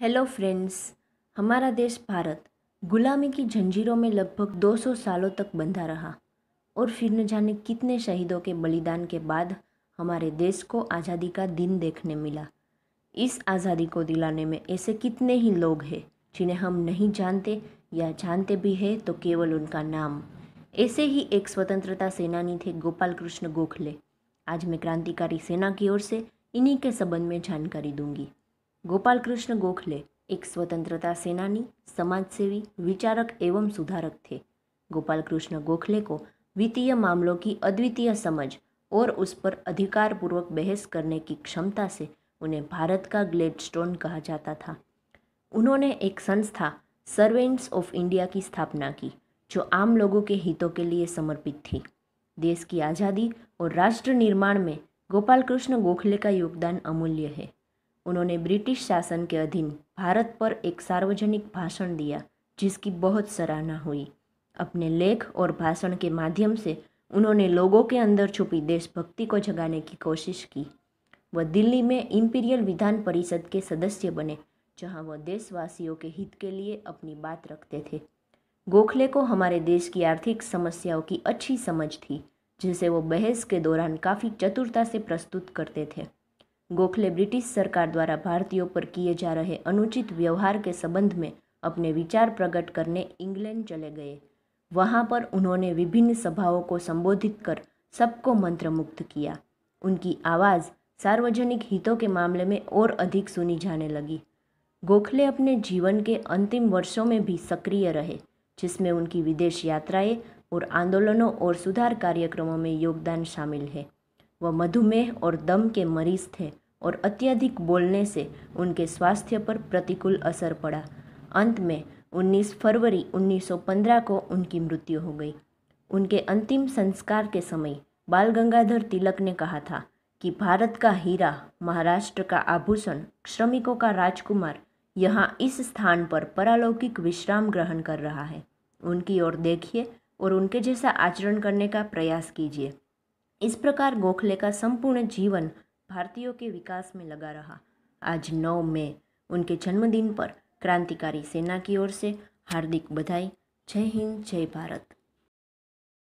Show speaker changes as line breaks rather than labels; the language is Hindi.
हेलो फ्रेंड्स हमारा देश भारत गुलामी की झंझीरों में लगभग 200 सालों तक बंधा रहा और फिर न जाने कितने शहीदों के बलिदान के बाद हमारे देश को आज़ादी का दिन देखने मिला इस आज़ादी को दिलाने में ऐसे कितने ही लोग हैं जिन्हें हम नहीं जानते या जानते भी हैं तो केवल उनका नाम ऐसे ही एक स्वतंत्रता सेनानी थे गोपाल कृष्ण गोखले आज मैं क्रांतिकारी सेना की ओर से इन्हीं के संबंध में जानकारी दूंगी गोपाल कृष्ण गोखले एक स्वतंत्रता सेनानी समाजसेवी विचारक एवं सुधारक थे गोपाल कृष्ण गोखले को वित्तीय मामलों की अद्वितीय समझ और उस पर अधिकारपूर्वक बहस करने की क्षमता से उन्हें भारत का ग्लेडस्टोन कहा जाता था उन्होंने एक संस्था सर्वेंट्स ऑफ इंडिया की स्थापना की जो आम लोगों के हितों के लिए समर्पित थी देश की आज़ादी और राष्ट्र निर्माण में गोपाल कृष्ण गोखले का योगदान अमूल्य है उन्होंने ब्रिटिश शासन के अधीन भारत पर एक सार्वजनिक भाषण दिया जिसकी बहुत सराहना हुई अपने लेख और भाषण के माध्यम से उन्होंने लोगों के अंदर छुपी देशभक्ति को जगाने की कोशिश की वह दिल्ली में इंपीरियल विधान परिषद के सदस्य बने जहां वह देशवासियों के हित के लिए अपनी बात रखते थे गोखले को हमारे देश की आर्थिक समस्याओं की अच्छी समझ थी जिसे वो बहस के दौरान काफ़ी चतुरता से प्रस्तुत करते थे गोखले ब्रिटिश सरकार द्वारा भारतीयों पर किए जा रहे अनुचित व्यवहार के संबंध में अपने विचार प्रकट करने इंग्लैंड चले गए वहाँ पर उन्होंने विभिन्न सभाओं को संबोधित कर सबको मंत्रमुग्ध किया उनकी आवाज़ सार्वजनिक हितों के मामले में और अधिक सुनी जाने लगी गोखले अपने जीवन के अंतिम वर्षों में भी सक्रिय रहे जिसमें उनकी विदेश यात्राएं और आंदोलनों और सुधार कार्यक्रमों में योगदान शामिल है वह मधुमेह और दम के मरीज थे और अत्यधिक बोलने से उनके स्वास्थ्य पर प्रतिकूल असर पड़ा अंत में 19 फरवरी 1915 को उनकी मृत्यु हो गई उनके अंतिम संस्कार के समय बाल गंगाधर तिलक ने कहा था कि भारत का हीरा महाराष्ट्र का आभूषण श्रमिकों का राजकुमार यहाँ इस स्थान पर परालौकिक विश्राम ग्रहण कर रहा है उनकी ओर देखिए और उनके जैसा आचरण करने का प्रयास कीजिए इस प्रकार गोखले का संपूर्ण जीवन भारतीयों के विकास में लगा रहा आज 9 मई उनके जन्मदिन पर क्रांतिकारी सेना की ओर से हार्दिक बधाई जय हिंद जय भारत